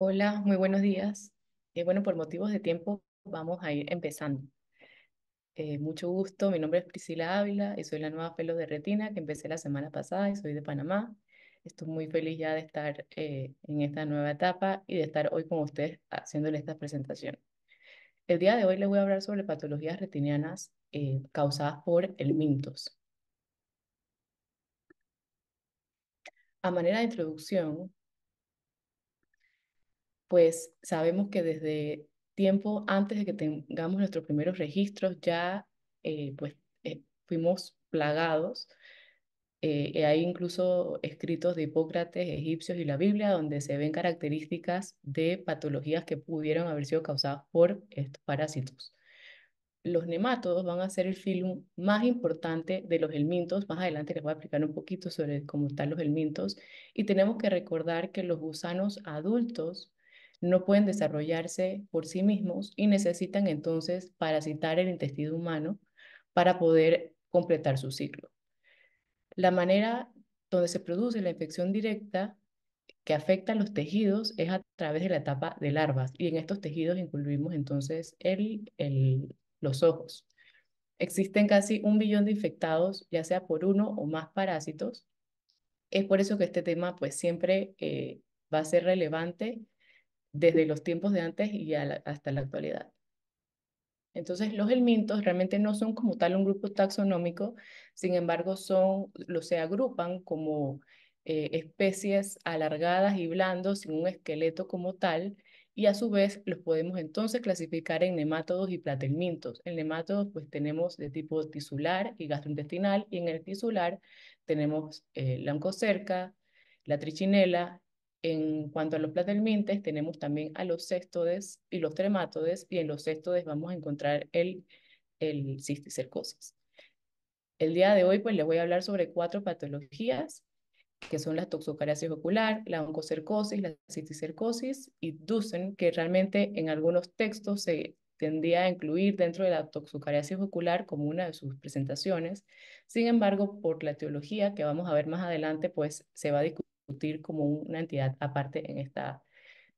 Hola, muy buenos días. Y eh, bueno, por motivos de tiempo vamos a ir empezando. Eh, mucho gusto, mi nombre es Priscila Ávila y soy la nueva pelo de retina que empecé la semana pasada y soy de Panamá. Estoy muy feliz ya de estar eh, en esta nueva etapa y de estar hoy con ustedes haciéndole esta presentación. El día de hoy les voy a hablar sobre patologías retinianas causadas por el MINTOS. A manera de introducción, pues sabemos que desde tiempo antes de que tengamos nuestros primeros registros ya eh, pues eh, fuimos plagados. Eh, hay incluso escritos de Hipócrates, egipcios y la Biblia donde se ven características de patologías que pudieron haber sido causadas por estos parásitos. Los nematodos van a ser el filum más importante de los elmintos. Más adelante les voy a explicar un poquito sobre cómo están los elmintos. Y tenemos que recordar que los gusanos adultos no pueden desarrollarse por sí mismos y necesitan entonces parasitar el intestino humano para poder completar su ciclo. La manera donde se produce la infección directa que afecta a los tejidos es a través de la etapa de larvas y en estos tejidos incluimos entonces el, los ojos. Existen casi un billón de infectados, ya sea por uno o más parásitos. Es por eso que este tema pues siempre eh, va a ser relevante desde los tiempos de antes y hasta la actualidad. Entonces, los helmintos realmente no son como tal un grupo taxonómico, sin embargo, son, los se agrupan como eh, especies alargadas y blandos sin un esqueleto como tal, y a su vez los podemos entonces clasificar en nemátodos y platelmintos. En nemátodos pues tenemos de tipo tisular y gastrointestinal, y en el tisular tenemos eh, la oncocerca, la trichinela, en cuanto a los platelmintes, tenemos también a los cestodes y los tremátodes, y en los cestodes vamos a encontrar el, el cisticercosis. El día de hoy, pues, les voy a hablar sobre cuatro patologías, que son la toxocariasis ocular, la oncocercosis, la cisticercosis y Dusen, que realmente en algunos textos se tendía a incluir dentro de la toxocariasis ocular como una de sus presentaciones. Sin embargo, por la teología que vamos a ver más adelante, pues se va a discutir como una entidad aparte en esta,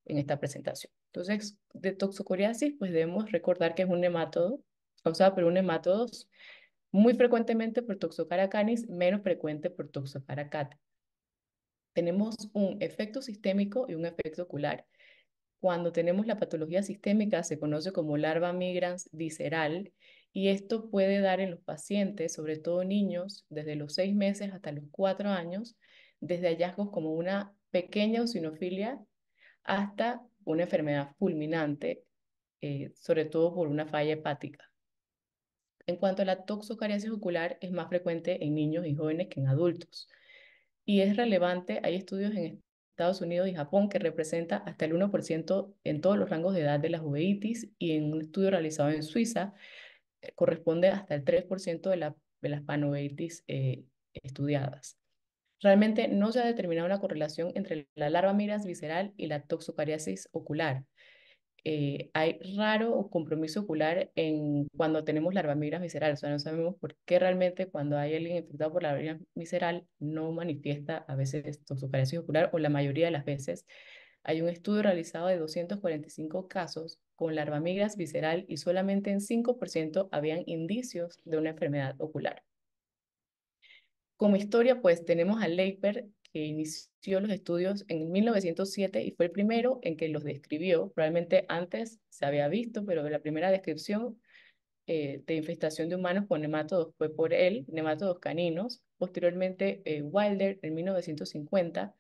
en esta presentación. Entonces, de toxocoriasis, pues debemos recordar que es un nematodo causado por un nematodo muy frecuentemente por toxocaracanis, menos frecuente por Toxocara Tenemos un efecto sistémico y un efecto ocular. Cuando tenemos la patología sistémica, se conoce como larva migrans visceral, y esto puede dar en los pacientes, sobre todo niños, desde los seis meses hasta los cuatro años, desde hallazgos como una pequeña eosinofilia hasta una enfermedad fulminante, eh, sobre todo por una falla hepática. En cuanto a la toxocariasis ocular, es más frecuente en niños y jóvenes que en adultos. Y es relevante, hay estudios en Estados Unidos y Japón que representa hasta el 1% en todos los rangos de edad de las uveítis, y en un estudio realizado en Suiza eh, corresponde hasta el 3% de, las panoveitis eh, estudiadas. Realmente no se ha determinado una correlación entre la larva miras visceral y la toxocariasis ocular. Eh, hay raro compromiso ocular en cuando tenemos larva migras visceral, o sea, no sabemos por qué realmente cuando hay alguien infectado por migras visceral no manifiesta a veces toxocariasis ocular o la mayoría de las veces. Hay un estudio realizado de 245 casos con larva migras visceral y solamente en 5% habían indicios de una enfermedad ocular. Como historia, pues tenemos a Leiper, que inició los estudios en 1907 y fue el primero en que los describió. Probablemente antes se había visto, pero la primera descripción eh, de infestación de humanos por nematodos fue por él, nematodos caninos. Posteriormente, eh, Wilder, en 1950,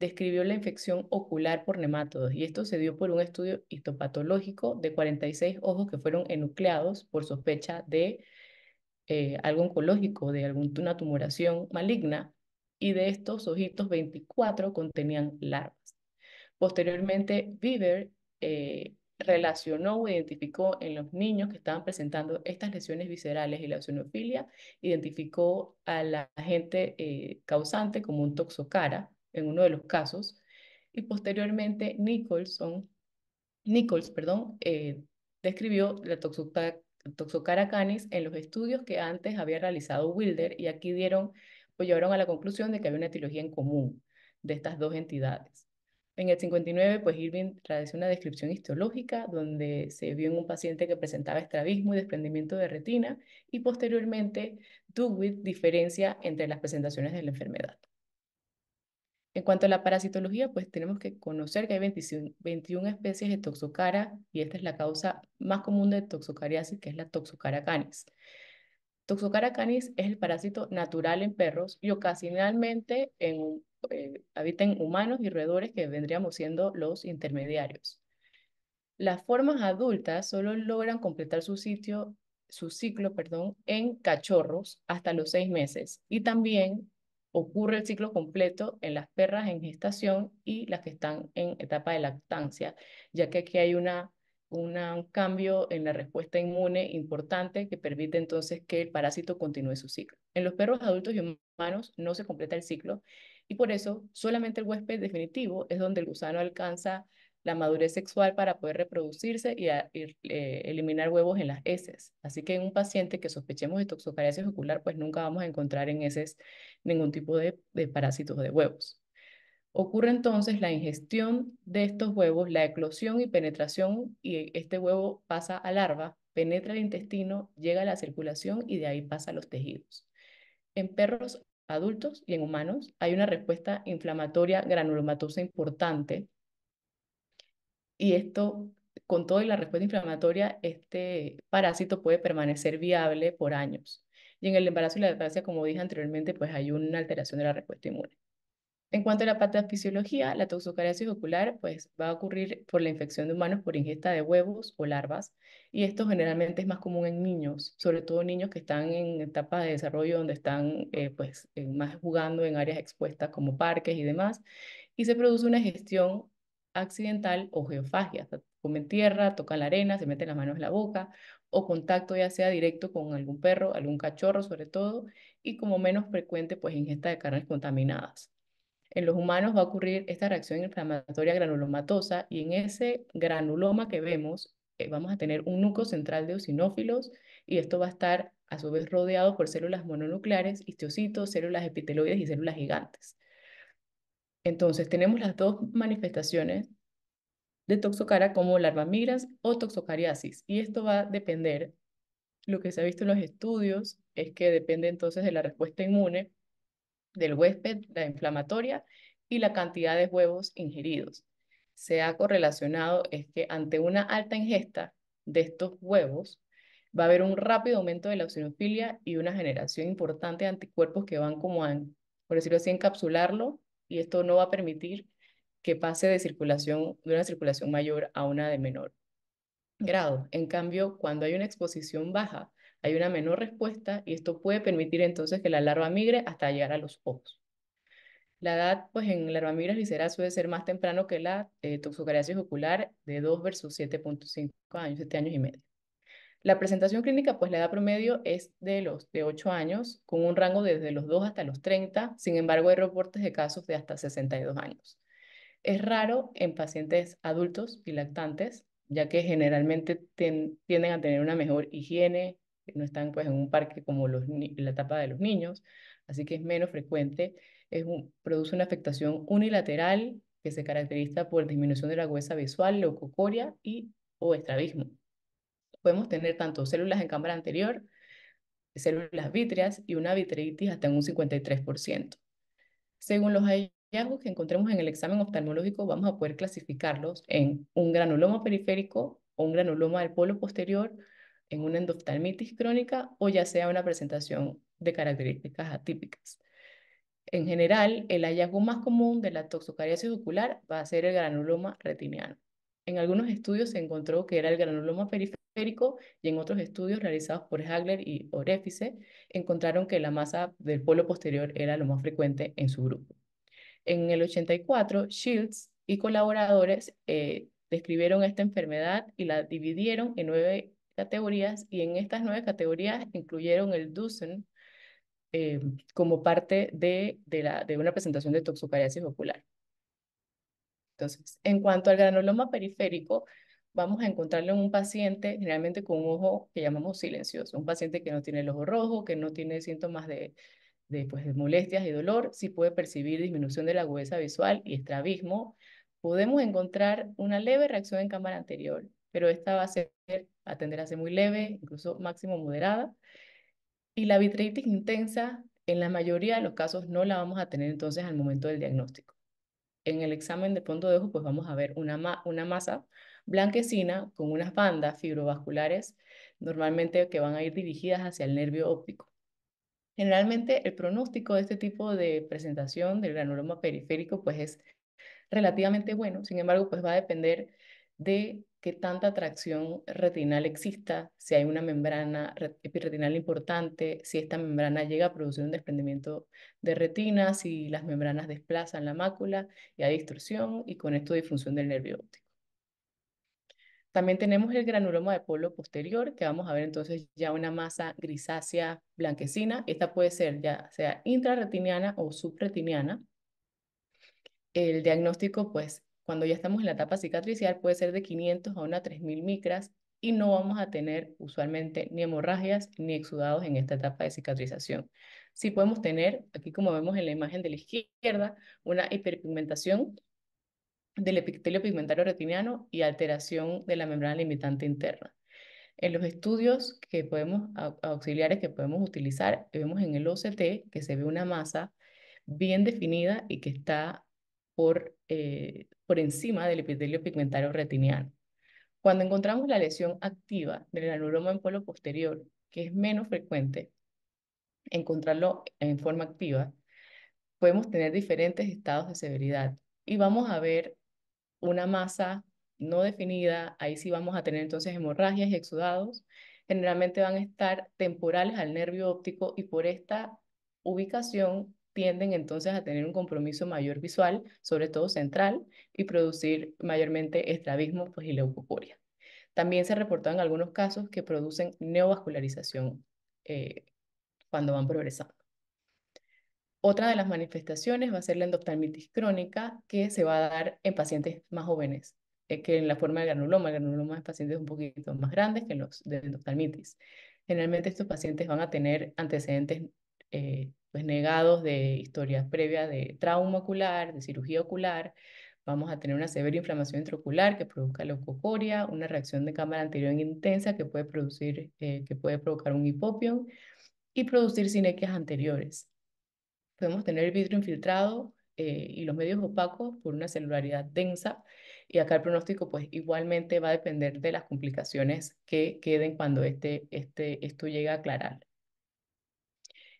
describió la infección ocular por nematodos y esto se dio por un estudio histopatológico de 46 ojos que fueron enucleados por sospecha de eh, algo oncológico, de alguna tumoración maligna, y de estos ojitos 24 contenían larvas. Posteriormente, Bieber eh, relacionó o identificó en los niños que estaban presentando estas lesiones viscerales y la xenofilia identificó a la agente eh, causante como un toxocara en uno de los casos, y posteriormente Nicholson, Nichols perdón, describió la toxocara toxocaracanis en los estudios que antes había realizado Wilder y aquí dieron o pues, llevaron a la conclusión de que había una etiología en común de estas dos entidades. En el 59, pues Irving trae una descripción histológica donde se vio en un paciente que presentaba estrabismo y desprendimiento de retina y posteriormente Dugwit diferencia entre las presentaciones de la enfermedad. En cuanto a la parasitología, pues tenemos que conocer que hay 21, especies de toxocara y esta es la causa más común de toxocariasis, que es la toxocara canis. Toxocara canis es el parásito natural en perros y ocasionalmente en, eh, habita en humanos y roedores que vendríamos siendo los intermediarios. Las formas adultas solo logran completar su, sitio, su ciclo perdón, en cachorros hasta los seis meses y también ocurre el ciclo completo en las perras en gestación y las que están en etapa de lactancia, ya que aquí hay una, un cambio en la respuesta inmune importante que permite entonces que el parásito continúe su ciclo. En los perros adultos y humanos no se completa el ciclo y por eso solamente el huésped definitivo es donde el gusano alcanza la madurez sexual para poder reproducirse y, eh, eliminar huevos en las heces. Así que en un paciente que sospechemos de toxocariasis ocular, pues nunca vamos a encontrar en heces ningún tipo de, de parásitos de huevos. Ocurre entonces la ingestión de estos huevos, la eclosión y penetración, y este huevo pasa a larva, penetra el intestino, llega a la circulación y de ahí pasa a los tejidos. En perros adultos y en humanos hay una respuesta inflamatoria granulomatosa importante y esto, con todo y la respuesta inflamatoria, este parásito puede permanecer viable por años. Y en el embarazo y la lactancia, como dije anteriormente, pues hay una alteración de la respuesta inmune. En cuanto a la patofisiología, la toxocariasis ocular pues, va a ocurrir por la infección de humanos por ingesta de huevos o larvas, y esto generalmente es más común en niños, sobre todo niños que están en etapas de desarrollo donde están eh, pues, más jugando en áreas expuestas como parques y demás, y se produce una gestión accidental o geofagia. O comen tierra, tocan la arena, se meten las manos en la boca o contacto ya sea directo con algún perro, algún cachorro sobre todo, y como menos frecuente, pues ingesta de carnes contaminadas. En los humanos va a ocurrir esta reacción inflamatoria granulomatosa y en ese granuloma que vemos eh, vamos a tener un núcleo central de eosinófilos y esto va a estar a su vez rodeado por células mononucleares, histiocitos, células epiteloides y células gigantes. Entonces, tenemos las dos manifestaciones de toxocara como larva o toxocariasis. Y esto va a depender, lo que se ha visto en los estudios es que depende entonces de la respuesta inmune del huésped, la inflamatoria y la cantidad de huevos ingeridos. Se ha correlacionado es que ante una alta ingesta de estos huevos va a haber un rápido aumento de la eosinofilia y una generación importante de anticuerpos que van como han, por decirlo así, encapsularlo y esto no va a permitir que pase de circulación de una circulación mayor a una de menor grado. En cambio, cuando hay una exposición baja, hay una menor respuesta y esto puede permitir entonces que la larva migre hasta llegar a los ojos. La edad, pues en migra liceras suele ser más temprano que la eh, toxocariasis ocular de 2 versus 7.5 años, 7 años y medio. La presentación clínica, pues la edad promedio es de los de 8 años, con un rango desde los 2 hasta los 30, sin embargo hay reportes de casos de hasta 62 años. Es raro en pacientes adultos y lactantes, ya que generalmente tienden a tener una mejor higiene, no están pues en un parque como la etapa de los niños, así que es menos frecuente, produce una afectación unilateral que se caracteriza por disminución de la huesa visual, leucocoria y o estrabismo podemos tener tanto células en cámara anterior, células vítreas y una vitreitis hasta en un 53%. Según los hallazgos que encontremos en el examen oftalmológico, vamos a poder clasificarlos en un granuloma periférico o un granuloma del polo posterior, en una endoftalmitis crónica o ya sea una presentación de características atípicas. En general, el hallazgo más común de la toxocariasis ocular va a ser el granuloma retiniano. En algunos estudios se encontró que era el granuloma periférico y en otros estudios realizados por Hagler y Orefice encontraron que la masa del polo posterior era lo más frecuente en su grupo. En el 84, Shields y colaboradores eh, describieron esta enfermedad y la dividieron en nueve categorías y en estas nueve categorías incluyeron el Dusen eh, como parte de, la, de una presentación de toxocariasis ocular. Entonces, en cuanto al granuloma periférico, vamos a encontrarlo en un paciente generalmente con un ojo que llamamos silencioso, un paciente que no tiene el ojo rojo, que no tiene síntomas de, de, pues, de molestias y dolor, si puede percibir disminución de la agudeza visual y estrabismo. Podemos encontrar una leve reacción en cámara anterior, pero esta va a ser, a ser muy leve, incluso máximo moderada. Y la vitreitis intensa, en la mayoría de los casos, no la vamos a tener entonces al momento del diagnóstico. En el examen de fondo de ojo, pues vamos a ver una, una masa blanquecina con unas bandas fibrovasculares normalmente que van a ir dirigidas hacia el nervio óptico. Generalmente el pronóstico de este tipo de presentación del granuloma periférico pues es relativamente bueno, sin embargo pues va a depender de qué tanta atracción retinal exista, si hay una membrana epirretinal importante, si esta membrana llega a producir un desprendimiento de retina, si las membranas desplazan la mácula y hay distorsión y con esto disfunción del nervio óptico. También tenemos el granuloma de polo posterior, que vamos a ver entonces ya una masa grisácea blanquecina. Esta puede ser ya sea intrarretiniana o subretiniana. El diagnóstico, pues, cuando ya estamos en la etapa cicatricial, puede ser de 500 a una 3000 micras y no vamos a tener usualmente ni hemorragias ni exudados en esta etapa de cicatrización. Sí podemos tener, aquí como vemos en la imagen de la izquierda, una hiperpigmentación del epitelio pigmentario retiniano y alteración de la membrana limitante interna. En los estudios que podemos, auxiliares que podemos utilizar, vemos en el OCT que se ve una masa bien definida y que está por, eh, por encima del epitelio pigmentario retiniano. Cuando encontramos la lesión activa del anuloma en polo posterior, que es menos frecuente encontrarlo en forma activa, podemos tener diferentes estados de severidad y vamos a ver una masa no definida, ahí sí vamos a tener entonces hemorragias y exudados. Generalmente van a estar temporales al nervio óptico y por esta ubicación tienden entonces a tener un compromiso mayor visual, sobre todo central, y producir mayormente estrabismo pues, y leucoporia. También se reportó en algunos casos que producen neovascularización eh, cuando van progresando. Otra de las manifestaciones va a ser la endoftalmitis crónica que se va a dar en pacientes más jóvenes eh, que en la forma de granuloma. El granuloma es pacientes un poquito más grandes que los de endoftalmitis. Generalmente estos pacientes van a tener antecedentes eh, pues negados de historias previas de trauma ocular, de cirugía ocular. Vamos a tener una severa inflamación intraocular que produzca leucocoria, una reacción de cámara anterior intensa que puede, producir, eh, que puede provocar un hipopión y producir sinequias anteriores. Podemos tener el vidrio infiltrado eh, y los medios opacos por una celularidad densa y acá el pronóstico pues igualmente va a depender de las complicaciones que queden cuando este, este, esto llega a aclarar.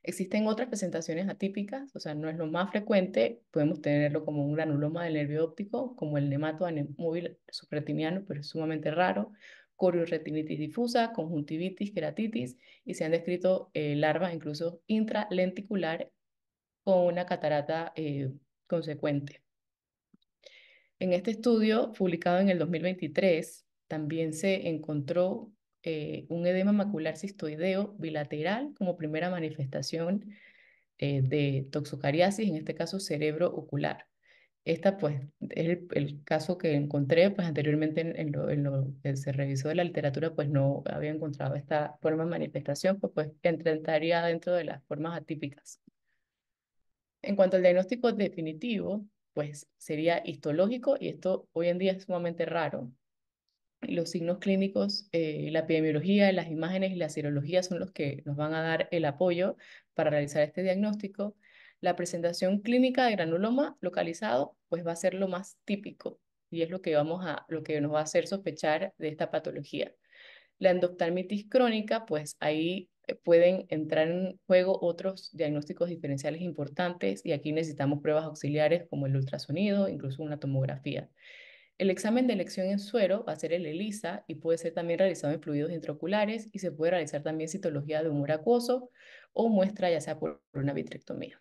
Existen otras presentaciones atípicas, o sea, no es lo más frecuente, podemos tenerlo como un granuloma del nervio óptico, como el nemato móvil supretiniano, pero es sumamente raro, corioretinitis difusa, conjuntivitis, queratitis, y se han descrito eh, larvas incluso intralenticular con una catarata eh, consecuente. En este estudio, publicado en el 2023, también se encontró eh, un edema macular cistoideo bilateral como primera manifestación eh, de toxocariasis, en este caso cerebro ocular. Esta, pues, es el, caso que encontré, pues anteriormente en, lo, que se revisó de la literatura, pues no había encontrado esta forma de manifestación, pues, pues entraría dentro de las formas atípicas. En cuanto al diagnóstico definitivo, pues sería histológico y esto hoy en día es sumamente raro. Los signos clínicos, eh, la epidemiología, las imágenes y la serología son los que nos van a dar el apoyo para realizar este diagnóstico. La presentación clínica de granuloma localizado pues va a ser lo más típico y es lo que, vamos a, lo que nos va a hacer sospechar de esta patología. La endoftalmitis crónica, pues ahí pueden entrar en juego otros diagnósticos diferenciales importantes y aquí necesitamos pruebas auxiliares como el ultrasonido, incluso una tomografía. El examen de elección en suero va a ser el ELISA y puede ser también realizado en fluidos intraoculares y se puede realizar también citología de humor acuoso o muestra ya sea por una vitrectomía.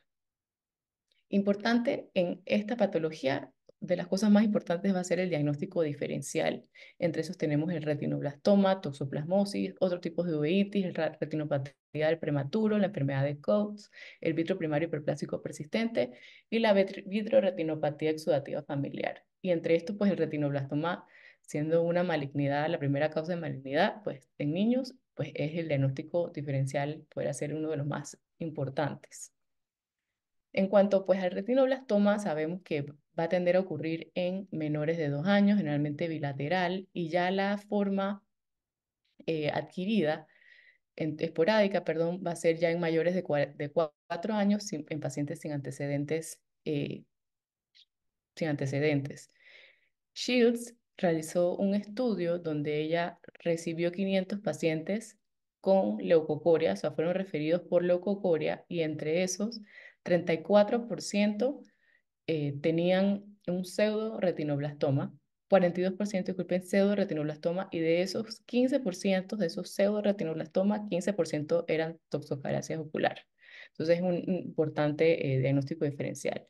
Importante en esta patología de las cosas más importantes va a ser el diagnóstico diferencial. Entre esos tenemos el retinoblastoma, toxoplasmosis, otros tipos de uveitis, el retinopatía del prematuro, la enfermedad de Coats, el vitro primario hiperplásico persistente y la vitroretinopatía exudativa familiar. Y entre estos, pues el retinoblastoma, siendo una malignidad, la primera causa de malignidad, pues en niños, pues es el diagnóstico diferencial, puede ser uno de los más importantes. En cuanto pues al retinoblastoma, sabemos que va a tender a ocurrir en menores de dos años, generalmente bilateral, y ya la forma eh, adquirida, esporádica, perdón, va a ser ya en mayores de, cuatro años en pacientes sin antecedentes. Eh, sin antecedentes. Shields realizó un estudio donde ella recibió 500 pacientes con leucocoria, o sea, fueron referidos por leucocoria, y entre esos, 34% eh, tenían un pseudo retinoblastoma, 42% disculpen, pseudo retinoblastoma, y de esos 15%, de esos pseudo retinoblastomas 15% eran toxocariasis ocular. Entonces es un importante eh, diagnóstico diferencial.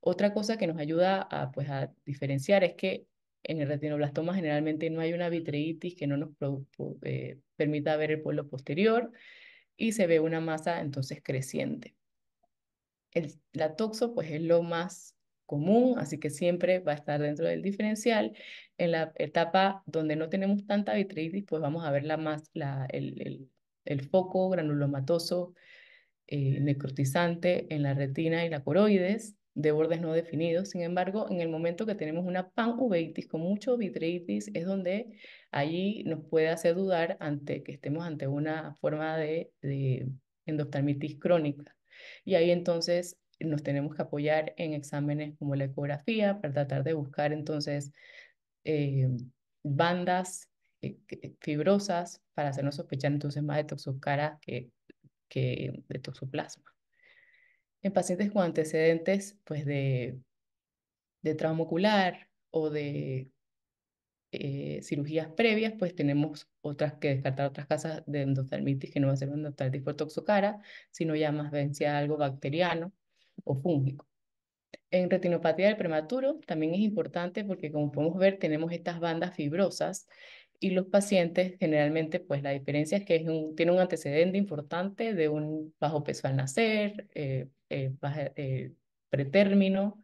Otra cosa que nos ayuda pues, a, diferenciar es que en el retinoblastoma generalmente no hay una vitreitis que no nos eh, permita ver el pueblo posterior y se ve una masa entonces creciente. El, la toxo pues es lo más común, así que siempre va a estar dentro del diferencial. En la etapa donde no tenemos tanta vitritis, pues vamos a ver la más, el, foco granulomatoso eh, necrotizante en la retina y la coroides de bordes no definidos. Sin embargo, en el momento que tenemos una panuveitis con mucho vitreitis, es donde allí nos puede hacer dudar ante que estemos ante una forma de, de crónica. Y ahí entonces nos tenemos que apoyar en exámenes como la ecografía para tratar de buscar entonces eh, bandas eh, fibrosas para hacernos sospechar entonces más de toxocara que, que de toxoplasma. En pacientes con antecedentes pues de, de trauma ocular o de eh, cirugías previas, pues tenemos otras que descartar otras casas de endotelmitis que no va a ser una por toxocara, sino ya más bien sea algo bacteriano o fúngico. En retinopatía del prematuro también es importante porque como podemos ver tenemos estas bandas fibrosas y los pacientes generalmente pues la diferencia es que tiene un antecedente importante de un bajo peso al nacer, eh, eh, eh pretérmino,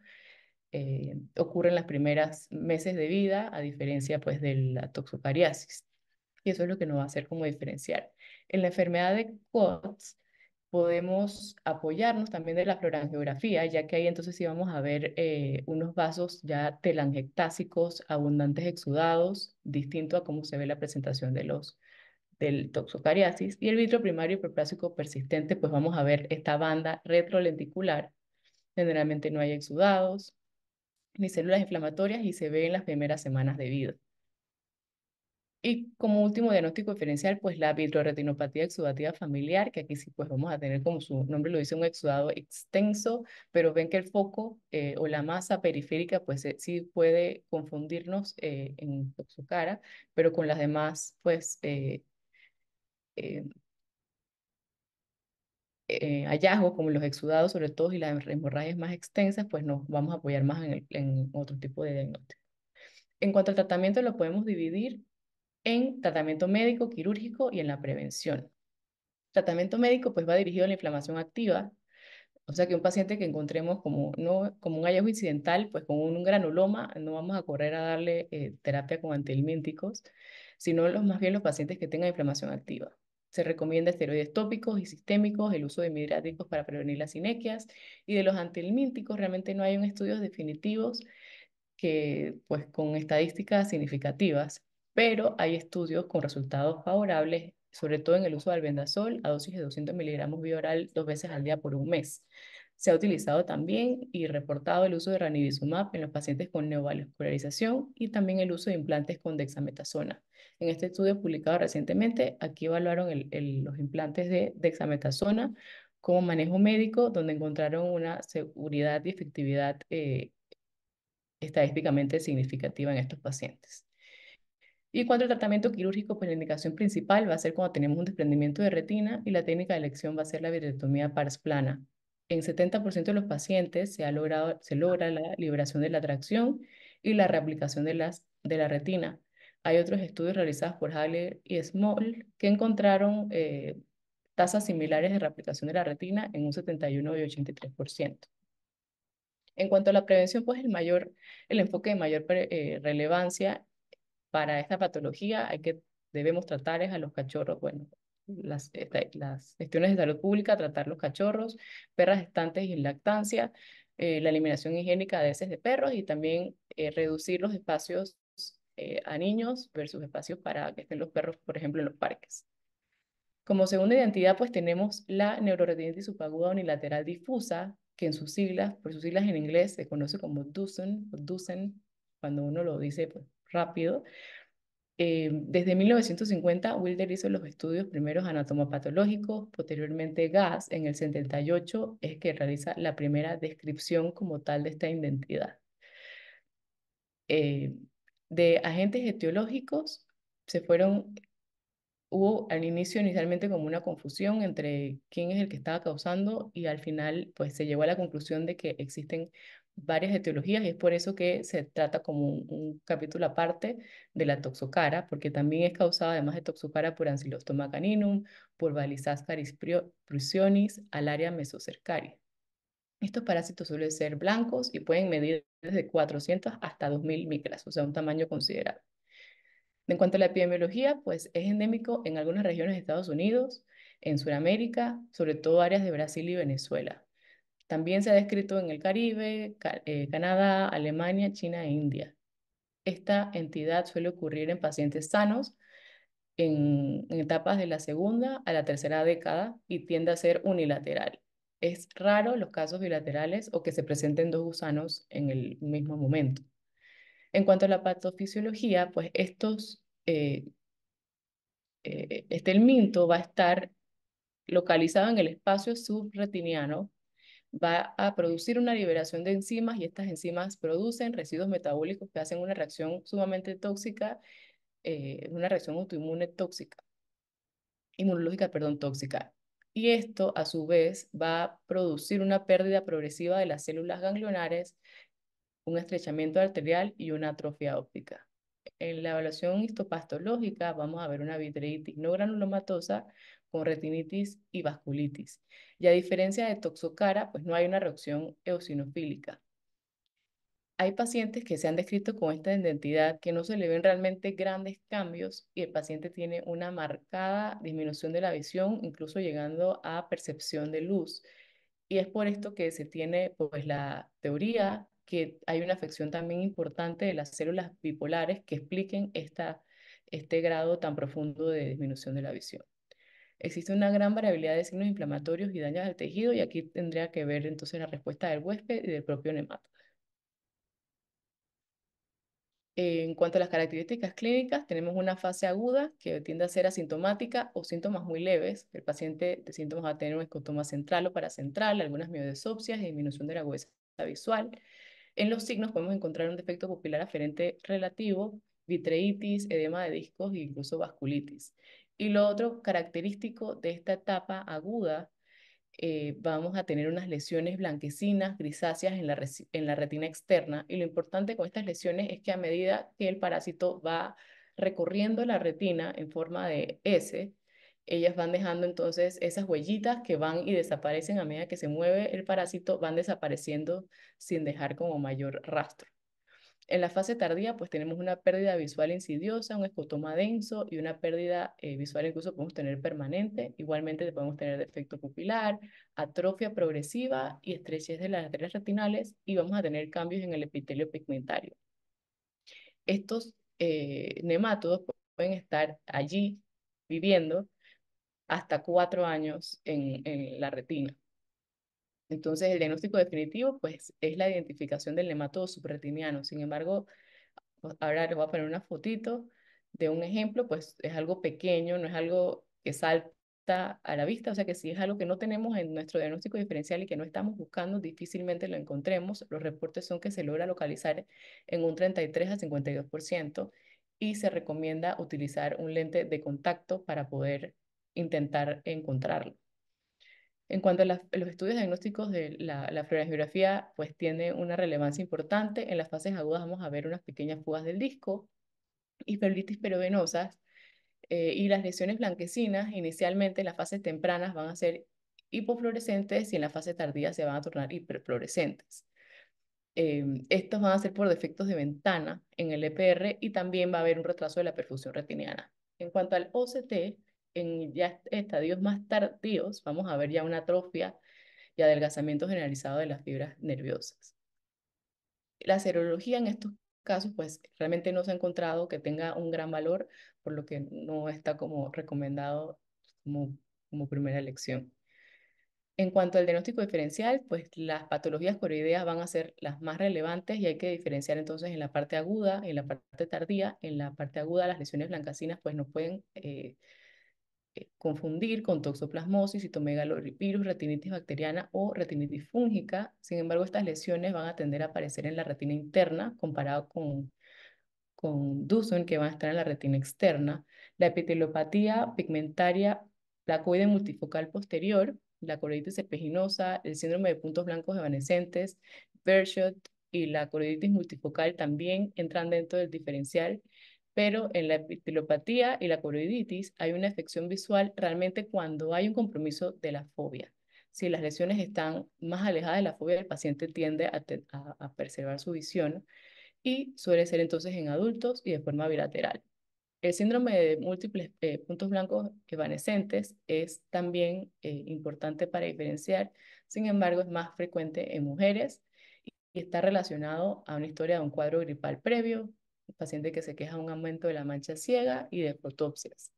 eh, ocurre en las primeras meses de vida, a diferencia pues de la toxocariasis. Y eso es lo que nos va a hacer como diferenciar. En la enfermedad de Coats podemos apoyarnos también de la florangiografía, ya que ahí entonces íbamos vamos a ver eh, unos vasos ya telangiectásicos, abundantes exudados, distinto a cómo se ve la presentación de los del toxocariasis y el vitro primario hiperplásico persistente, pues vamos a ver esta banda retrolenticular. Generalmente no hay exudados, ni células inflamatorias y se ve en las primeras semanas de vida. Y como último diagnóstico diferencial, pues la vitroretinopatía exudativa familiar, que aquí sí pues vamos a tener como su nombre lo dice un exudado extenso, pero ven que el foco eh, o la masa periférica pues eh, sí puede confundirnos eh, en su cara, pero con las demás pues eh, hallazgos como los exudados sobre todo y las hemorragias más extensas, pues nos vamos a apoyar más en, otro tipo de diagnóstico. En cuanto al tratamiento, lo podemos dividir en tratamiento médico, quirúrgico y en la prevención. Tratamiento médico pues va dirigido a la inflamación activa, o sea que un paciente que encontremos como, no, como un hallazgo incidental, pues con un, granuloma, no vamos a correr a darle eh, terapia con antihelmínticos, sino los, más bien los pacientes que tengan inflamación activa. Se recomienda esteroides tópicos y sistémicos, el uso de midráticos para prevenir las sinequias y de los antihelmínticos. Realmente no hay un estudios definitivos que, pues, con estadísticas significativas, pero hay estudios con resultados favorables, sobre todo en el uso de albendazol a dosis de 200 miligramos bioral dos veces al día por un mes. Se ha utilizado también y reportado el uso de ranibizumab en los pacientes con neovascularización y también el uso de implantes con dexametasona. En este estudio publicado recientemente, aquí evaluaron los implantes de dexametasona como manejo médico, donde encontraron una seguridad y efectividad eh, estadísticamente significativa en estos pacientes. Y cuanto al tratamiento quirúrgico, pues la indicación principal va a ser cuando tenemos un desprendimiento de retina y la técnica de elección va a ser la vitrectomía pars plana. En 70% de los pacientes se, ha logrado, se logra la liberación de la tracción y la reaplicación de la retina. Hay otros estudios realizados por Hagler y Small que encontraron eh, tasas similares de replicación de la retina en un 71 y 83%. En cuanto a la prevención, pues el, mayor, el enfoque de mayor eh, relevancia para esta patología hay que debemos tratar a los cachorros, bueno, las, gestiones de salud pública, tratar los cachorros, perras estantes y en lactancia, eh, la eliminación higiénica de heces de perros y también reducir los espacios eh, a niños versus espacios para que estén los perros, por ejemplo, en los parques. Como segunda identidad, pues tenemos la neuroretinitis subaguda unilateral difusa, que en sus siglas, por sus siglas en inglés, se conoce como DUSEN, DUSEN, cuando uno lo dice pues, rápido. Eh, desde 1950, Wilder hizo los estudios primeros anatomopatológicos, posteriormente GAS, en el 78 es que realiza la primera descripción como tal de esta identidad. Eh, de agentes etiológicos se fueron, hubo al inicio inicialmente como una confusión entre quién es el que estaba causando y al final pues se llegó a la conclusión de que existen varias etiologías y es por eso que se trata como un, capítulo aparte de la toxocara, porque también es causada además de toxocara por Ancylostoma caninum, por prisionis, prusionis, área mesocercaria. Estos parásitos suelen ser blancos y pueden medir desde 400 hasta 2000 micras, o sea, un tamaño considerable. En cuanto a la epidemiología, pues es endémico en algunas regiones de Estados Unidos, en Sudamérica, sobre todo áreas de Brasil y Venezuela. También se ha descrito en el Caribe, eh, Canadá, Alemania, China e India. Esta entidad suele ocurrir en pacientes sanos en etapas de la segunda a la tercera década y tiende a ser unilateral. Es raro los casos bilaterales o que se presenten dos gusanos en el mismo momento. En cuanto a la patofisiología, pues estos, eh, eh, este el minto va a estar localizado en el espacio subretiniano, va a producir una liberación de enzimas y estas enzimas producen residuos metabólicos que hacen una reacción sumamente tóxica, eh, una reacción autoinmune tóxica, inmunológica, perdón, tóxica y esto a su vez va a producir una pérdida progresiva de las células ganglionares, un estrechamiento arterial y una atrofia óptica. En la evaluación histopatológica vamos a ver una vitreitis no granulomatosa con retinitis y vasculitis. Y a diferencia de toxocara, pues no hay una reacción eosinofílica. Hay pacientes que se han descrito con esta identidad que no se le ven realmente grandes cambios y el paciente tiene una marcada disminución de la visión, incluso llegando a percepción de luz. Y es por esto que se tiene pues la teoría que hay una afección también importante de las células bipolares que expliquen esta, este grado tan profundo de disminución de la visión. Existe una gran variabilidad de signos inflamatorios y daños al tejido y aquí tendría que ver entonces la respuesta del huésped y del propio nemato en cuanto a las características clínicas, tenemos una fase aguda que tiende a ser asintomática o síntomas muy leves. El paciente de síntomas va a tener un escotoma central o paracentral, algunas miodesopsias y disminución de la agudeza visual. En los signos podemos encontrar un defecto pupilar aferente relativo, vitreitis, edema de discos e incluso vasculitis. Y lo otro característico de esta etapa aguda eh, vamos a tener unas lesiones blanquecinas, grisáceas en la, en la retina externa. Y lo importante con estas lesiones es que a medida que el parásito va recorriendo la retina en forma de S, ellas van dejando entonces esas huellitas que van y desaparecen a medida que se mueve el parásito, van desapareciendo sin dejar como mayor rastro. En la fase tardía, pues tenemos una pérdida visual insidiosa, un escotoma denso y una pérdida eh, visual incluso podemos tener permanente. Igualmente podemos tener defecto pupilar, atrofia progresiva y estrechez de las arterias retinales y vamos a tener cambios en el epitelio pigmentario. Estos eh, nematodos pueden estar allí viviendo hasta cuatro años en la retina. Entonces, el diagnóstico definitivo, pues, es la identificación del nematodo subretiniano. Sin embargo, pues, ahora les voy a poner una fotito de un ejemplo, pues, es algo pequeño, no es algo que salta a la vista, o sea que si es algo que no tenemos en nuestro diagnóstico diferencial y que no estamos buscando, difícilmente lo encontremos. Los reportes son que se logra localizar en un 33 a 52% y se recomienda utilizar un lente de contacto para poder intentar encontrarlo. En cuanto a los estudios diagnósticos de la, la pues tiene una relevancia importante. En las fases agudas vamos a ver unas pequeñas fugas del disco, hiperlitis perovenosas eh, y las lesiones blanquecinas. Inicialmente, en las fases tempranas van a ser hipofluorescentes y en la fase tardía se van a tornar hiperfluorescentes. Em, estos van a ser por defectos de ventana en el EPR y también va a haber un retraso de la perfusión retiniana. En cuanto al OCT, en estadios más tardíos vamos a ver ya una atrofia y adelgazamiento generalizado de las fibras nerviosas. La serología en estos casos, pues realmente no se ha encontrado que tenga un gran valor, por lo que no está como recomendado como, como primera elección. En cuanto al diagnóstico diferencial, pues las patologías coroideas van a ser las más relevantes y hay que diferenciar entonces en la parte aguda, en la parte tardía. En la parte aguda, las lesiones blancasinas pues no pueden eh, eh, confundir con toxoplasmosis, citomegalovirus, retinitis bacteriana o retinitis fúngica. Sin embargo, estas lesiones van a tender a aparecer en la retina interna comparado con, con que van a estar en la retina externa. La epitelopatía pigmentaria, la coide multifocal posterior, la coroiditis espeginosa, el síndrome de puntos blancos evanescentes, Bershot y la coroiditis multifocal también entran dentro del diferencial pero en la epitilopatía y la coroiditis hay una afección visual realmente cuando hay un compromiso de la fobia. Si las lesiones están más alejadas de la fobia, el paciente tiende a, preservar su visión y suele ser entonces en adultos y de forma bilateral. El síndrome de múltiples eh, puntos blancos evanescentes es también eh, importante para diferenciar, sin embargo es más frecuente en mujeres y está relacionado a una historia de un cuadro gripal previo, paciente que se queja de un aumento de la mancha ciega y de protopsias.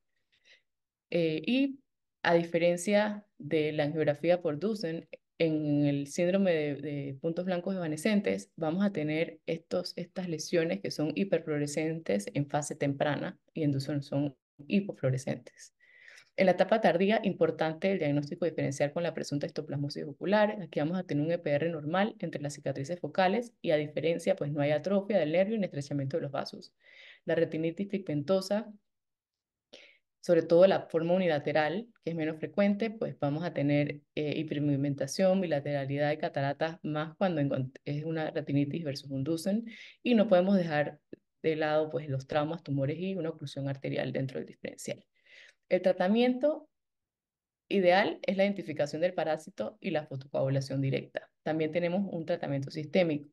Eh, y a diferencia de la angiografía por Dusen, en el síndrome de, puntos blancos evanescentes vamos a tener estos, estas lesiones que son hiperfluorescentes en fase temprana y en Dusen son hipofluorescentes. En la etapa tardía, importante el diagnóstico diferencial con la presunta histoplasmosis ocular. Aquí vamos a tener un EPR normal entre las cicatrices focales y a diferencia, pues no hay atrofia del nervio ni estrechamiento de los vasos. La retinitis pigmentosa, sobre todo la forma unilateral, que es menos frecuente, pues vamos a tener eh, bilateralidad de cataratas, más cuando es una retinitis versus un Dusen, y no podemos dejar de lado pues, los traumas, tumores y una oclusión arterial dentro del diferencial. El tratamiento ideal es la identificación del parásito y la fotocoagulación directa. También tenemos un tratamiento sistémico.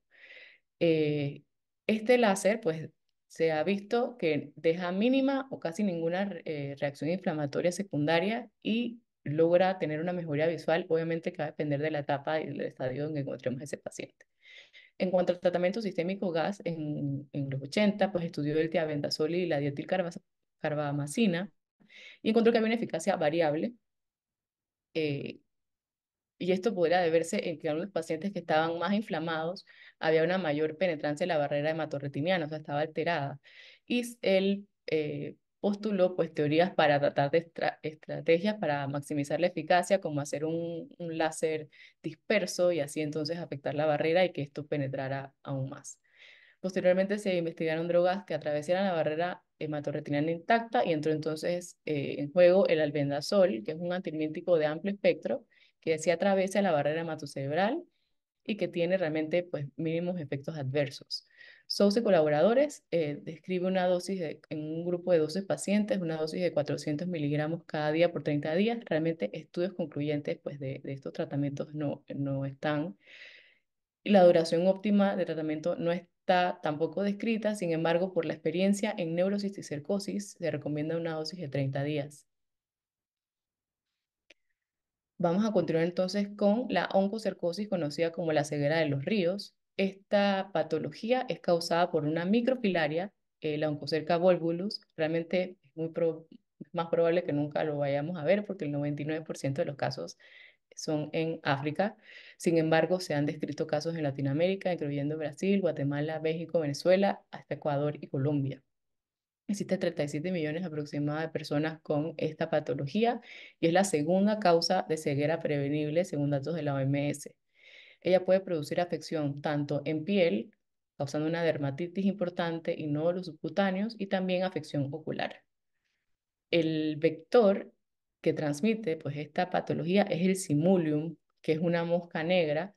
Eh, este láser, pues, se ha visto que deja mínima o casi ninguna eh, reacción inflamatoria secundaria y logra tener una mejoría visual, obviamente que va a depender de la etapa y del estadio en que encontremos ese paciente. En cuanto al tratamiento sistémico GAS, en, en los 80, pues estudió el tiabendazol y la dietilcarbamazina y encontró que había una eficacia variable. Eh, y esto pudiera deberse en que en los pacientes que estaban más inflamados había una mayor penetrancia en la barrera hematorretiniana, o sea, estaba alterada. Y él eh, postuló pues, teorías para tratar de estrategias para maximizar la eficacia, como hacer un, un, láser disperso y así entonces afectar la barrera y que esto penetrara aún más. Posteriormente se investigaron drogas que atravesaran la barrera hematorretinal eh, intacta y entró entonces eh, en juego el albendazol, que es un antihelmíntico de amplio espectro que se atraviesa la barrera hematocerebral y que tiene realmente pues, mínimos efectos adversos. y colaboradores eh, describe una dosis en un grupo de 12 pacientes, una dosis de 400 miligramos cada día por 30 días. Realmente estudios concluyentes pues, de, estos tratamientos no, no están. la duración óptima de tratamiento no es está tampoco descrita, sin embargo, por la experiencia en neurocisticercosis se recomienda una dosis de 30 días. Vamos a continuar entonces con la oncocercosis conocida como la ceguera de los ríos. Esta patología es causada por una microfilaria, eh, la oncocerca volvulus. Realmente es muy más probable que nunca lo vayamos a ver porque el 99% de los casos son en África. Sin embargo, se han descrito casos en Latinoamérica, incluyendo Brasil, Guatemala, México, Venezuela, hasta Ecuador y Colombia. Existen 37 millones aproximadamente de personas con esta patología y es la segunda causa de ceguera prevenible según datos de la OMS. Ella puede producir afección tanto en piel, causando una dermatitis importante y nódulos subcutáneos y también afección ocular. El vector que transmite pues, esta patología es el simulium, que es una mosca negra,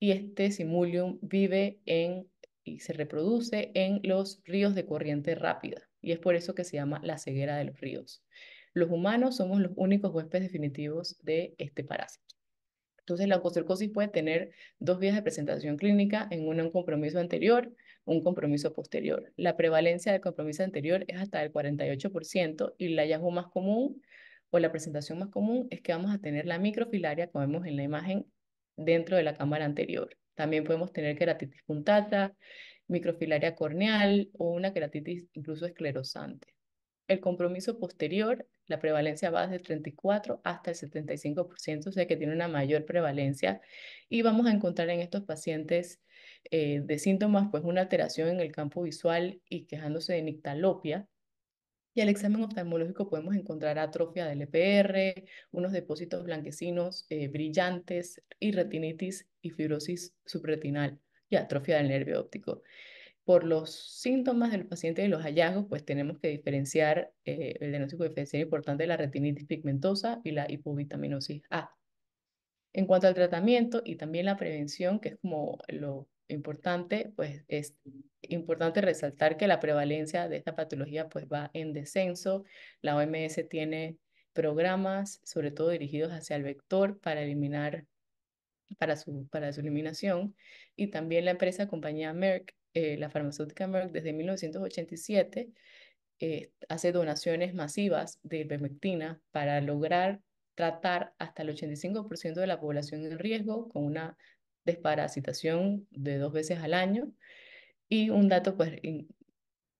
y este simulium vive en y se reproduce en los ríos de corriente rápida, y es por eso que se llama la ceguera de los ríos. Los humanos somos los únicos huéspedes definitivos de este parásito. Entonces, la oncocercosis puede tener dos vías de presentación clínica, en una un compromiso anterior, un compromiso posterior. La prevalencia del compromiso anterior es hasta el 48% y el hallazgo más común o pues, la presentación más común es que vamos a tener la microfilaria, como vemos en la imagen, dentro de la cámara anterior. También podemos tener queratitis puntata, microfilaria corneal o una queratitis incluso esclerosante. El compromiso posterior, la prevalencia va desde 34 hasta el 75%, o sea que tiene una mayor prevalencia. Y vamos a encontrar en estos pacientes eh, de síntomas, pues una alteración en el campo visual y quejándose de nictalopia, y al examen oftalmológico podemos encontrar atrofia del EPR, unos depósitos blanquecinos eh, brillantes y retinitis y fibrosis subretinal y atrofia del nervio óptico. Por los síntomas del paciente y los hallazgos, pues tenemos que diferenciar eh, el diagnóstico diferencial importante de la retinitis pigmentosa y la hipovitaminosis A. En cuanto al tratamiento y también la prevención, que es como lo importante, pues es importante resaltar que la prevalencia de esta patología pues va en descenso. La OMS tiene programas, sobre todo dirigidos hacia el vector, para eliminar, para su, para su eliminación. Y también la empresa compañía Merck, eh, la farmacéutica Merck, desde 1987 eh, hace donaciones masivas de ivermectina para lograr tratar hasta el 85% de la población en riesgo con una para citación de dos veces al año. Y un dato pues,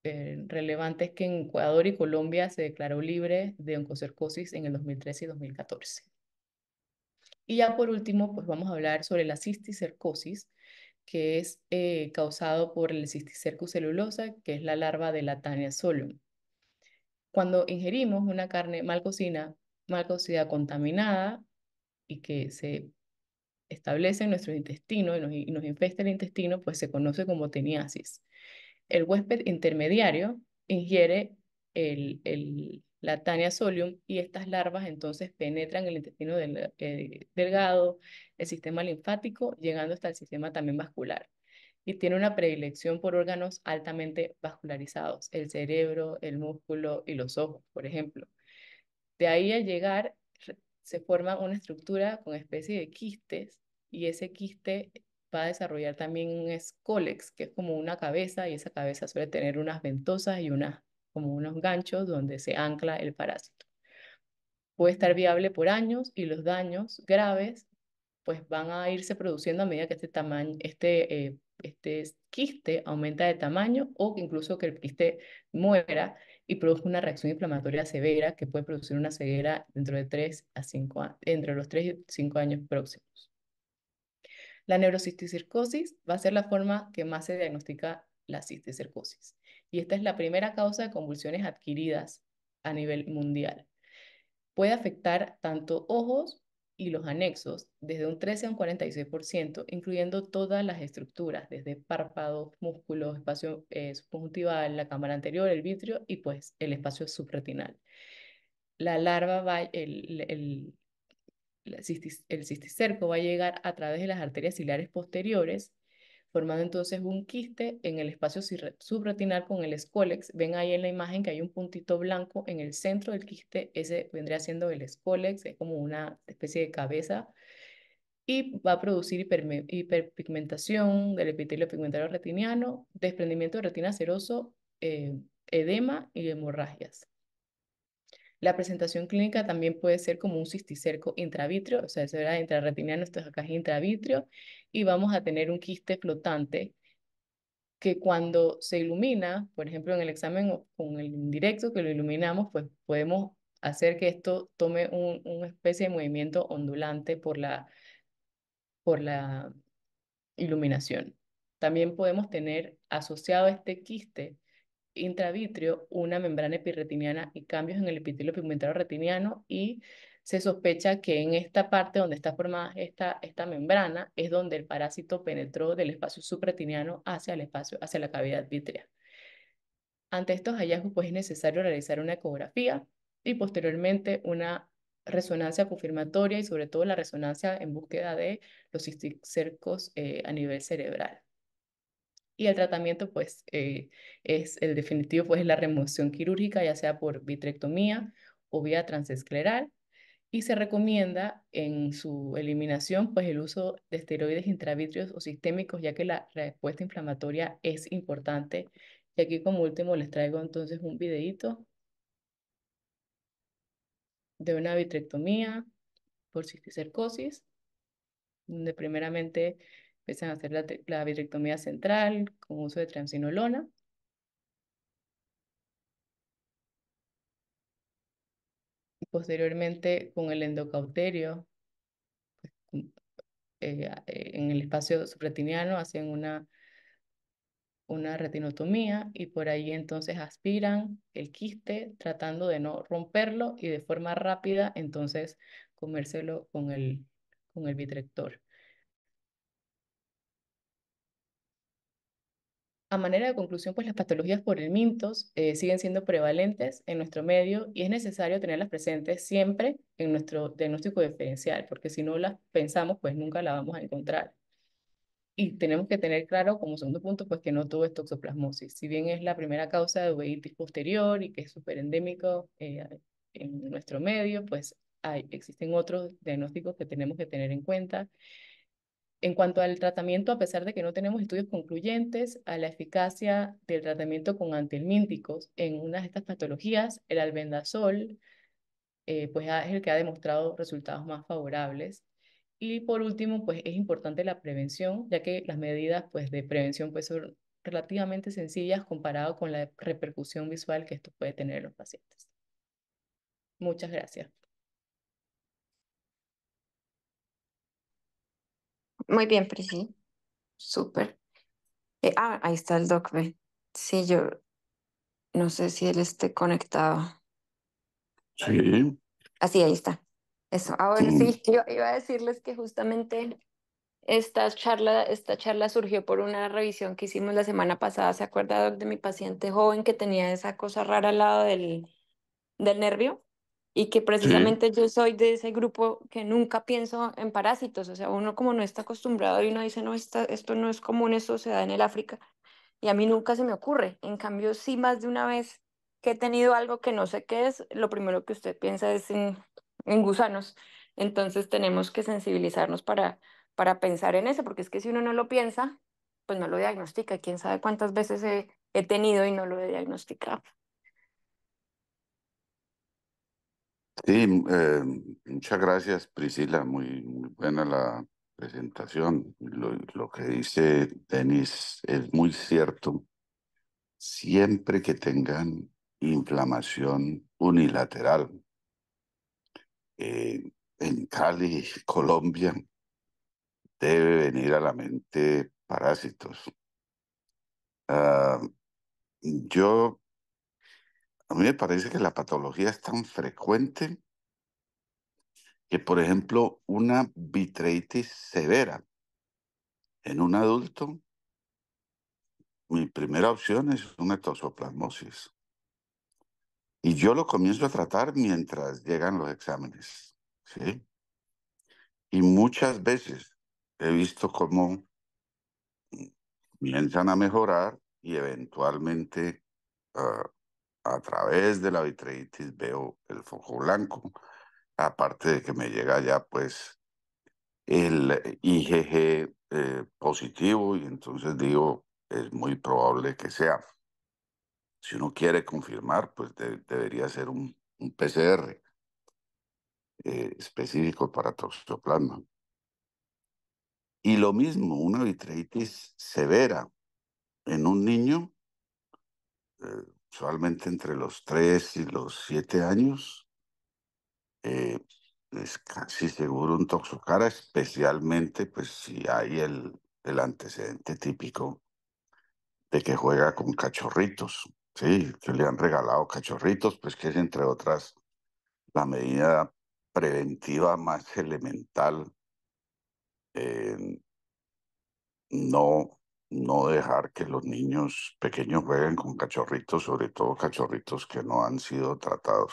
eh, relevante es que en Ecuador y Colombia se declaró libre de oncocercosis en el 2013 y 2014. Y ya por último, pues vamos a hablar sobre la cisticercosis, que es eh, causado por el cisticercus celulosa, que es la larva de la Tania solum. Cuando ingerimos una carne mal cocina, mal cocida contaminada y que se establece nuestro intestino y nos, infesta el intestino, pues se conoce como teniasis. El huésped intermediario ingiere el, el, la tania solium y estas larvas entonces penetran el intestino del, eh, delgado, el sistema linfático, llegando hasta el sistema también vascular. Y tiene una predilección por órganos altamente vascularizados, el cerebro, el músculo y los ojos, por ejemplo. De ahí a llegar se forma una estructura con especie de quistes y ese quiste va a desarrollar también un escólex, que es como una cabeza y esa cabeza suele tener unas ventosas y unas como unos ganchos donde se ancla el parásito. Puede estar viable por años y los daños graves pues van a irse produciendo a medida que este tamaño, este, eh, este quiste aumenta de tamaño o incluso que el quiste muera y produce una reacción inflamatoria severa que puede producir una ceguera dentro de 3 a 5, entre los 3 y 5 años próximos. La neurocisticercosis va a ser la forma que más se diagnostica la cisticercosis. Y esta es la primera causa de convulsiones adquiridas a nivel mundial. Puede afectar tanto ojos y los anexos desde un 13 a un 46%, incluyendo todas las estructuras, desde párpados, músculos, espacio eh, subjuntival, la cámara anterior, el vitrio y pues el espacio subretinal. La larva va, el, el, el cisticerco va a llegar a través de las arterias ciliares posteriores formando entonces un quiste en el espacio subretinal con el escólex. Ven ahí en la imagen que hay un puntito blanco en el centro del quiste, ese vendría siendo el escólex, es como una especie de cabeza, y va a producir hiperpigmentación del epitelio pigmentario retiniano, desprendimiento de retina seroso, eh, edema y hemorragias. La presentación clínica también puede ser como un cisticerco intravitreo, o sea, eso era la esto es acá es y vamos a tener un quiste flotante que cuando se ilumina, por ejemplo, en el examen con el indirecto que lo iluminamos, pues podemos hacer que esto tome un, una especie de movimiento ondulante por la, por la iluminación. También podemos tener asociado a este quiste intravitrio una membrana epirretiniana y cambios en el epitelio pigmentario retiniano y se sospecha que en esta parte donde está formada esta, membrana es donde el parásito penetró del espacio supretiniano hacia el espacio, hacia la cavidad vítrea. Ante estos hallazgos, pues es necesario realizar una ecografía y posteriormente una resonancia confirmatoria y sobre todo la resonancia en búsqueda de los cercos eh, a nivel cerebral. Y el tratamiento, pues, eh, es el definitivo, pues, es la remoción quirúrgica, ya sea por vitrectomía o vía transescleral. Y se recomienda en su eliminación, pues, el uso de esteroides intravitrios o sistémicos, ya que la respuesta inflamatoria es importante. Y aquí, como último, les traigo entonces un videito de una vitrectomía por cisticercosis, donde primeramente empiezan a hacer la, la vitrectomía central con uso de transinolona. Posteriormente, con el endocauterio, pues, eh, eh, en el espacio supratiniano hacen una, una retinotomía y por ahí entonces aspiran el quiste tratando de no romperlo y de forma rápida entonces comérselo con con el vitrector. A manera de conclusión, pues las patologías por el mintos eh, siguen siendo prevalentes en nuestro medio y es necesario tenerlas presentes siempre en nuestro diagnóstico diferencial, porque si no las pensamos, pues nunca la vamos a encontrar. Y tenemos que tener claro, como segundo punto, pues que no todo es toxoplasmosis. Si bien es la primera causa de uveitis posterior y que es súper endémico eh, en nuestro medio, pues hay, existen otros diagnósticos que tenemos que tener en cuenta. En cuanto al tratamiento, a pesar de que no tenemos estudios concluyentes a la eficacia del tratamiento con antihelmínticos en una de estas patologías, el albendazol eh, pues es el que ha demostrado resultados más favorables. Y por último, pues es importante la prevención, ya que las medidas pues, de prevención pues, son relativamente sencillas comparado con la repercusión visual que esto puede tener en los pacientes. Muchas gracias. Muy bien, sí Súper. Eh, ah, ahí está el doc, Sí, yo no sé si él esté conectado. Sí. Así, ahí está. Eso. Ahora sí. yo iba a decirles que justamente esta charla, esta charla surgió por una revisión que hicimos la semana pasada, ¿se acuerda, doc, de mi paciente joven que tenía esa cosa rara al lado del, del nervio? y que precisamente yo soy de ese grupo que nunca pienso en parásitos, o sea, uno como no está acostumbrado y uno dice, no, esto no es común, esto se da en el África, y a mí nunca se me ocurre. En cambio, sí, más de una vez que he tenido algo que no sé qué es, lo primero que usted piensa es en, gusanos, entonces tenemos que sensibilizarnos para, para pensar en eso, porque es que si uno no lo piensa, pues no lo diagnostica, quién sabe cuántas veces he tenido y no lo he diagnosticado. Sí, mm, eh, muchas gracias Priscila, muy, buena la presentación. Lo, que dice Denis es muy cierto. Siempre que tengan inflamación unilateral, eh, en Cali, Colombia, debe venir a la mente parásitos. Ah, yo a mí me parece que la patología es tan frecuente que, por ejemplo, una vitreitis severa en un adulto, mi primera opción es una toxoplasmosis. Y yo lo comienzo a tratar mientras llegan los exámenes. ¿sí? Y muchas veces he visto cómo comienzan a mejorar y eventualmente ah, a través de la vitreitis veo el foco blanco, aparte de que me llega ya pues el IgG eh, positivo y entonces digo, es muy probable que sea. Si uno quiere confirmar, pues debería ser un, PCR eh, específico para toxoplasma. Y lo mismo, una vitreitis severa en un niño, eh, usualmente entre los 3 y los 7 años, eh, es casi seguro un toxocara, especialmente pues si hay el, antecedente típico de que juega con cachorritos, ¿sí? que le han regalado cachorritos, pues que es entre otras la medida preventiva más elemental. no no dejar que los niños pequeños jueguen con cachorritos, sobre todo cachorritos que no han sido tratados.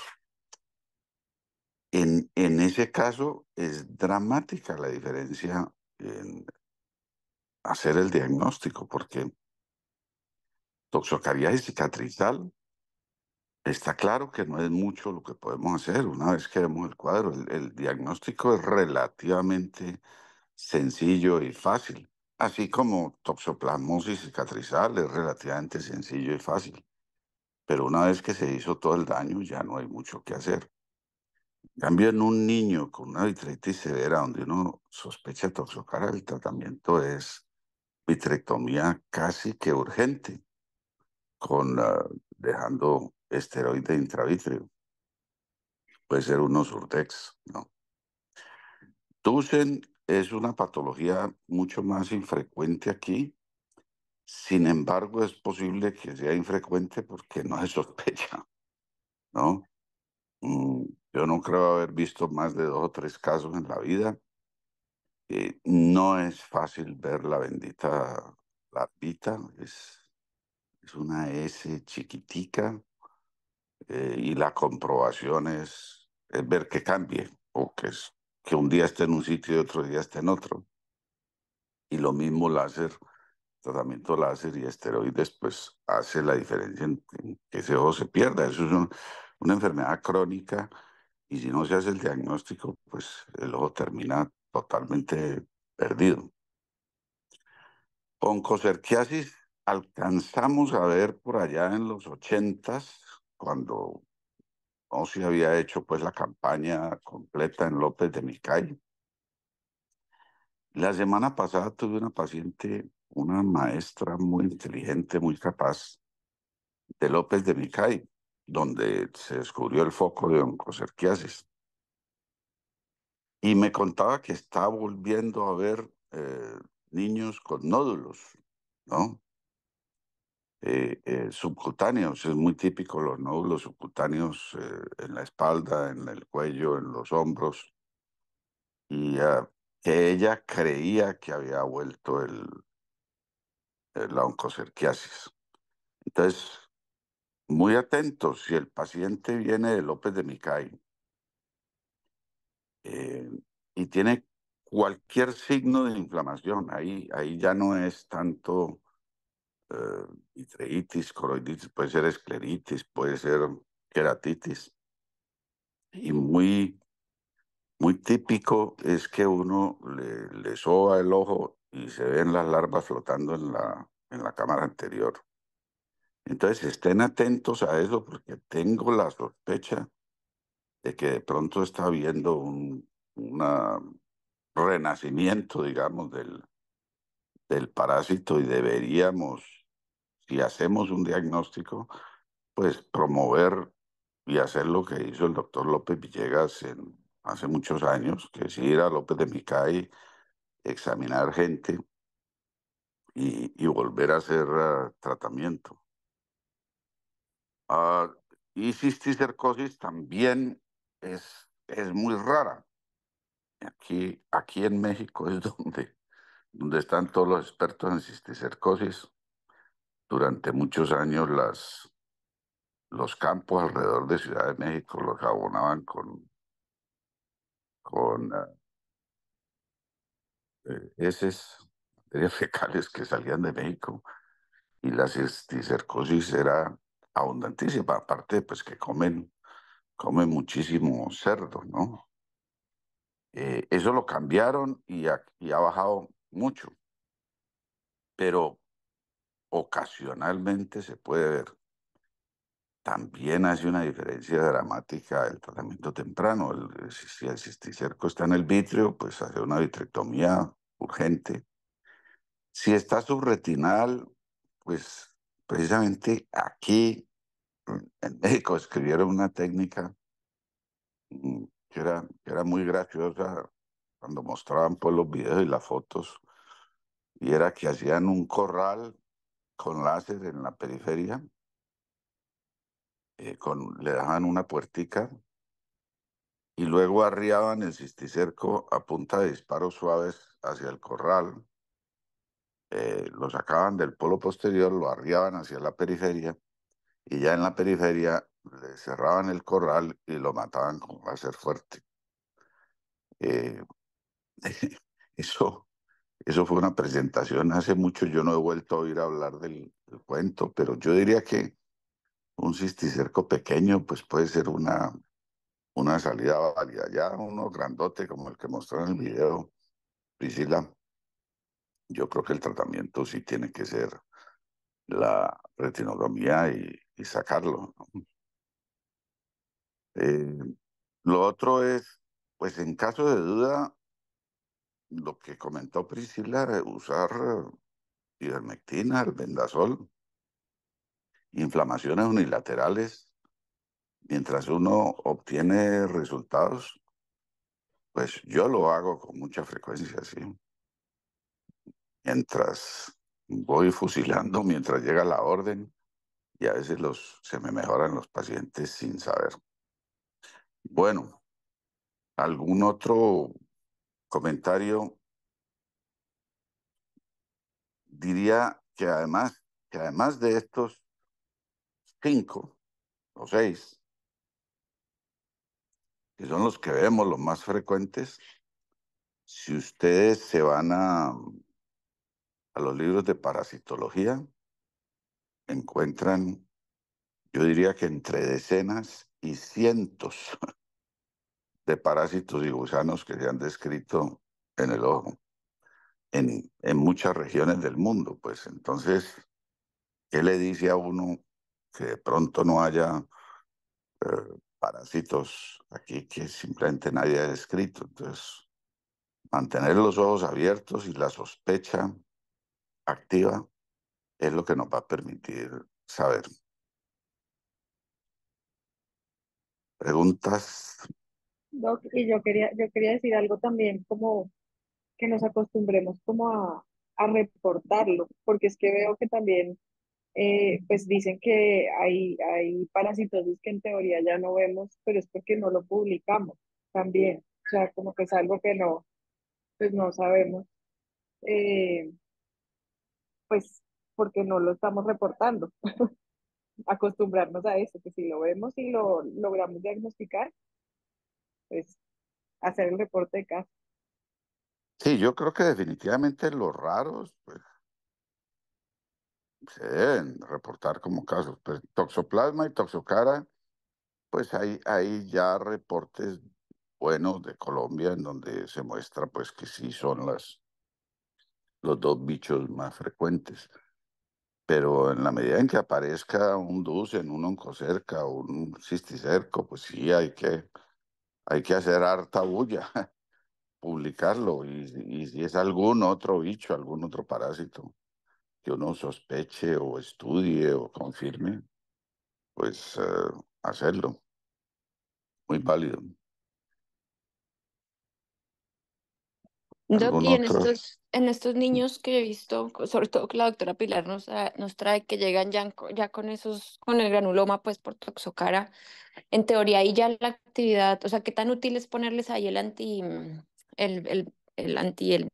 En, ese caso es dramática la diferencia en hacer el diagnóstico, porque toxocariasis cicatrizal está claro que no es mucho lo que podemos hacer una vez que vemos el cuadro. el diagnóstico es relativamente sencillo y fácil. Así como toxoplasmosis cicatrizal es relativamente sencillo y fácil, pero una vez que se hizo todo el daño ya no hay mucho que hacer. En cambio, en un niño con una vitritis severa donde uno sospecha toxocara, el tratamiento es vitrectomía casi que urgente, con ah, dejando esteroide intravítreo, Puede ser unos urtex, ¿no? Tusen es una patología mucho más infrecuente aquí. Sin embargo, es posible que sea infrecuente porque no se sospecha, ¿no? Mm, yo no creo haber visto más de dos o tres casos en la vida. Eh, no es fácil ver la bendita larvita, es, es una S chiquitica eh, y la comprobación es, es ver que cambie o que es que un día está en un sitio y otro día está en otro. Y lo mismo láser, tratamiento láser y esteroides, pues hace la diferencia en, que ese ojo se pierda. Eso es una enfermedad crónica y si no se hace el diagnóstico, pues el ojo termina totalmente perdido. Oncocerquiasis alcanzamos a ver por allá en los ochentas, cuando se había hecho pues la campaña completa en López de Micay. La semana pasada tuve una paciente, una maestra muy inteligente, muy capaz, de López de Micay, donde se descubrió el foco de oncocerquiasis. Y me contaba que está volviendo a ver eh, niños con nódulos, ¿no? Eh, eh, subcutáneos. Es muy típico los nódulos subcutáneos eh, en la espalda, en el cuello, en los hombros. Y ah, ella creía que había vuelto el, la oncocerquiasis. Entonces, muy atentos, si el paciente viene de López de Micay y tiene cualquier signo de inflamación, ahí, ahí ya no es tanto eh, vitreitis, coroiditis, puede ser escleritis, puede ser queratitis. Y muy, muy típico es que uno le, le soba el ojo y se ven las larvas flotando en la, en la cámara anterior. Entonces estén atentos a eso porque tengo la sospecha de que de pronto está habiendo un una renacimiento, digamos, del, del parásito y deberíamos si hacemos un diagnóstico, pues promover y hacer lo que hizo el doctor López Villegas hace muchos años, que es ir a López de Micay, examinar gente y, volver a hacer ah, tratamiento. Ah, y cisticercosis también es, es muy rara. Aquí, aquí en México es donde, donde están todos los expertos en cisticercosis durante muchos años las, los campos alrededor de Ciudad de México los abonaban con, con ah, eh, materias fecales que salían de México y la cisticercosis era abundantísima, aparte pues que comen, muchísimo cerdo, ¿no? Eh, eso lo cambiaron y ha, y ha bajado mucho, pero ocasionalmente se puede ver. También hace una diferencia dramática el tratamiento temprano. si el cisticerco está en el vitrio, pues hace una vitrectomía urgente. Si está subretinal, pues precisamente aquí en México escribieron una técnica mm, que era, era muy graciosa cuando mostraban pues, los videos y las fotos, y era que hacían un corral con láser en la periferia, eh, le daban una puertica y luego arriaban el cisticerco a punta de disparos suaves hacia el corral, eh, lo sacaban del polo posterior, lo arriaban hacia la periferia y ya en la periferia le cerraban el corral y lo mataban con láser fuerte. Eh, eso eso fue una presentación hace mucho, yo no he vuelto a oír hablar del, cuento, pero yo diría que un cisticerco pequeño pues puede ser una, una salida válida. Ya uno grandote como el que mostró en el video, Priscila, yo creo que el tratamiento sí tiene que ser la retinogamía y, sacarlo. Eh, lo otro es, pues en caso de duda, lo que comentó Priscila, eh, usar eh, ivermectina, el inflamaciones unilaterales, mientras uno obtiene resultados, pues yo lo hago con mucha frecuencia, sí. Mientras voy fusilando, mientras llega la orden, y a veces los, se me mejoran los pacientes sin saber. Bueno, ¿algún otro comentario, diría que además, que además de estos cinco o seis, que son los que vemos los más frecuentes, si ustedes se van a, a los libros de parasitología, encuentran, yo diría que entre decenas y cientos de parásitos y gusanos que se han descrito en el ojo, en, muchas regiones del mundo. Pues entonces, ¿qué le dice a uno que de pronto no haya eh, parásitos aquí que simplemente nadie ha descrito? Entonces, mantener los ojos abiertos y la sospecha activa es lo que nos va a permitir saber. Preguntas y yo quería, yo quería decir algo también, como que nos acostumbremos como a, reportarlo, porque es que veo que también, eh, pues dicen que hay, hay parasitosis que en teoría ya no vemos, pero es porque no lo publicamos también, o sea, como que es algo que no, pues no sabemos, eh, pues porque no lo estamos reportando. Acostumbrarnos a eso, que si lo vemos y lo logramos diagnosticar, pues, hacer el reporte de caso. Sí, yo creo que definitivamente los raros, pues, se deben reportar como casos. Pues, toxoplasma y toxocara, pues hay, ahí ya reportes buenos de Colombia en donde se muestra pues que sí son las, los dos bichos más frecuentes. Pero en la medida en que aparezca un DUS en un oncocerca o un cisticerco, pues sí hay que hay que hacer harta bulla, publicarlo. Y, si es algún otro bicho, algún otro parásito que uno sospeche o estudie o confirme, pues eh, hacerlo. Muy válido. Doc, y en estos, en estos mm. niños que he visto, sobre todo que la doctora Pilar nos, nos trae, que llegan ya, con esos, con el granuloma, pues por toxocara, en teoría ahí ya la actividad, o sea, ¿qué tan útil es ponerles ahí el anti, mm, el, el, el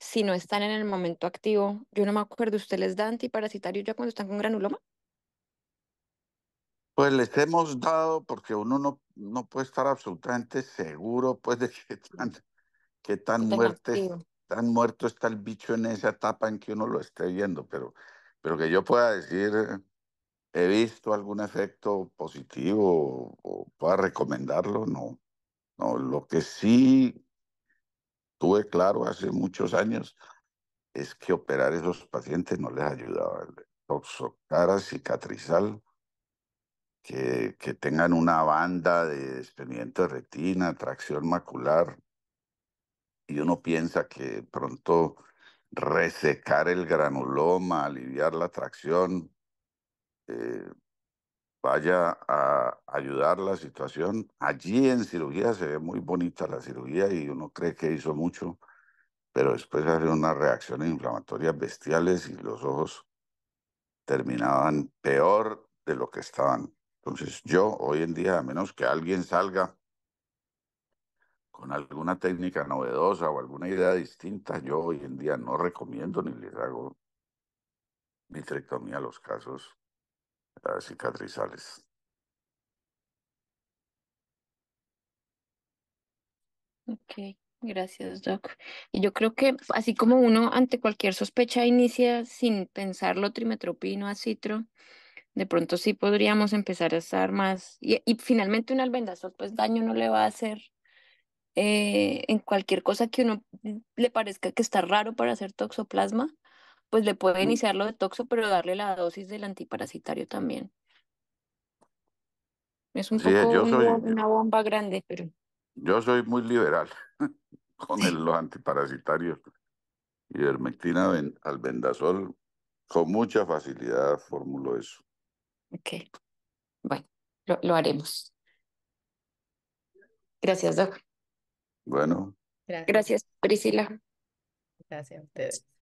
Si no están en el momento activo, yo no me acuerdo, ¿usted les da antiparasitario ya cuando están con granuloma? Pues les hemos dado, porque uno no, no puede estar absolutamente seguro pues, de que están qué tan muerte, tan muerto está el bicho en esa etapa en que uno lo esté viendo, pero, pero que yo pueda decir, eh, he visto algún efecto positivo o pueda recomendarlo, no. No, lo que sí tuve claro hace muchos años es que operar a esos pacientes no les ayudaba. El toxocara cicatrizal, que, que tengan una banda de desprendimiento de retina, tracción macular, y uno piensa que pronto resecar el granuloma, aliviar la tracción, eh, vaya a ayudar la situación. Allí en cirugía se ve muy bonita la cirugía y uno cree que hizo mucho, pero después hace unas reacciones inflamatorias bestiales y los ojos terminaban peor de lo que estaban. Entonces yo hoy en día, a menos que alguien salga con alguna técnica novedosa o alguna idea distinta, yo hoy en día no recomiendo ni les hago vitrectomía a los casos cicatrizales. Ok, gracias, Doc. Y yo creo que así como uno ante cualquier sospecha inicia sin pensarlo trimetropino, citro, de pronto sí podríamos empezar a estar más. Y, finalmente un albendazol, pues daño no le va a hacer eh, en cualquier cosa que uno le parezca que está raro para hacer toxoplasma, pues le puede iniciar lo de toxo, pero darle la dosis del antiparasitario también. Es un poco una bomba grande, pero... Yo soy muy liberal con los antiparasitarios. y Ivermectina al vendazol, con mucha facilidad formulo eso. Ok. Bueno, lo, haremos. Gracias, doctor bueno. Gracias, Priscila. Gracias a ustedes.